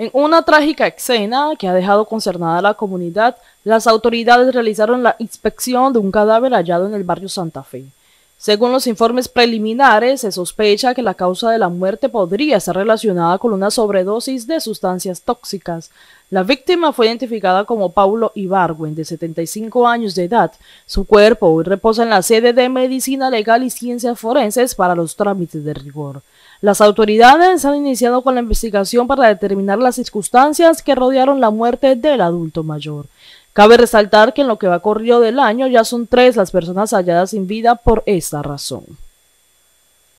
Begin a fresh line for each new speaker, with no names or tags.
En una trágica escena que ha dejado concernada a la comunidad, las autoridades realizaron la inspección de un cadáver hallado en el barrio Santa Fe. Según los informes preliminares, se sospecha que la causa de la muerte podría estar relacionada con una sobredosis de sustancias tóxicas. La víctima fue identificada como Paulo Ibarwen, de 75 años de edad. Su cuerpo hoy reposa en la sede de Medicina Legal y Ciencias Forenses para los trámites de rigor. Las autoridades han iniciado con la investigación para determinar las circunstancias que rodearon la muerte del adulto mayor. Cabe resaltar que en lo que va corrido del año ya son tres las personas halladas sin vida por esta razón.